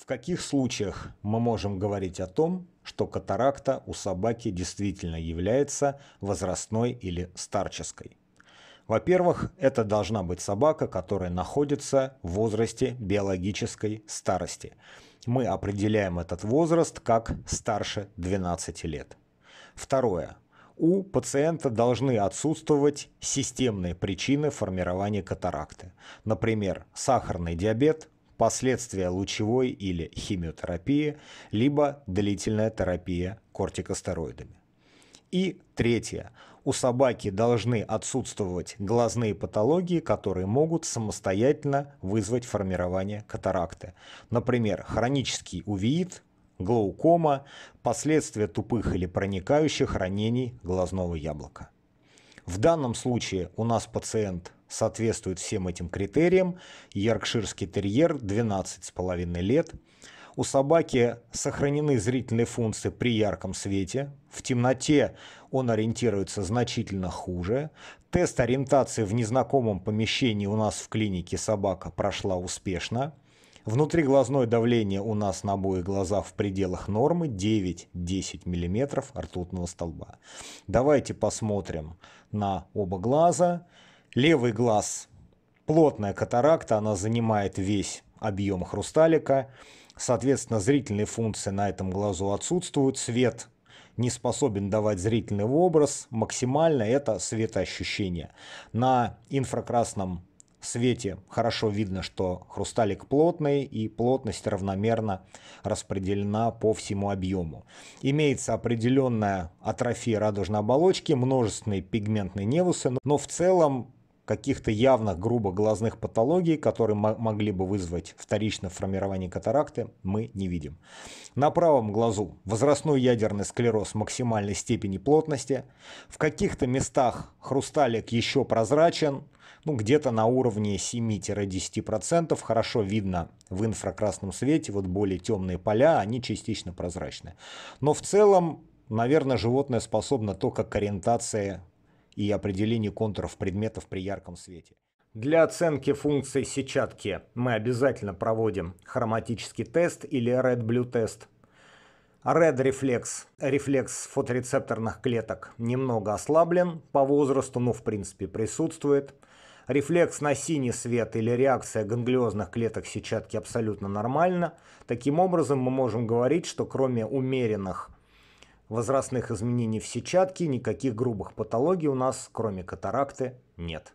В каких случаях мы можем говорить о том, что катаракта у собаки действительно является возрастной или старческой? Во-первых, это должна быть собака, которая находится в возрасте биологической старости. Мы определяем этот возраст как старше 12 лет. Второе. У пациента должны отсутствовать системные причины формирования катаракты. Например, сахарный диабет, последствия лучевой или химиотерапии, либо длительная терапия кортикостероидами. И третье. У собаки должны отсутствовать глазные патологии, которые могут самостоятельно вызвать формирование катаракты. Например, хронический увеит, глаукома, последствия тупых или проникающих ранений глазного яблока. В данном случае у нас пациент соответствует всем этим критериям. Йоркширский терьер 12,5 лет. У собаки сохранены зрительные функции при ярком свете. В темноте он ориентируется значительно хуже. Тест ориентации в незнакомом помещении у нас в клинике собака прошла успешно. Внутриглазное давление у нас на обоих глазах в пределах нормы 9-10 мм ртутного столба. Давайте посмотрим на оба глаза. Левый глаз. Плотная катаракта, она занимает весь объем хрусталика. Соответственно, зрительные функции на этом глазу отсутствуют. Свет не способен давать зрительный образ. Максимально это светоощущение. На инфракрасном свете хорошо видно, что хрусталик плотный и плотность равномерно распределена по всему объему. Имеется определенная атрофия радужной оболочки, множественные пигментные невусы, но в целом каких-то явно грубо глазных патологий, которые могли бы вызвать вторичное формирование катаракты, мы не видим. На правом глазу возрастной ядерный склероз максимальной степени плотности, в каких-то местах хрусталик еще прозрачен, ну, где-то на уровне 7-10%. Хорошо видно в инфракрасном свете, вот более темные поля, они частично прозрачны. Но в целом, наверное, животное способно только к ориентации и определении контуров предметов при ярком свете. Для оценки функции сетчатки мы обязательно проводим хроматический тест или red-blue тест. Red рефлекс, рефлекс фоторецепторных клеток, немного ослаблен по возрасту, но ну, в принципе присутствует. Рефлекс на синий свет или реакция ганглиозных клеток сетчатки абсолютно нормально. Таким образом, мы можем говорить, что кроме умеренных возрастных изменений в сетчатке, никаких грубых патологий у нас, кроме катаракты, нет.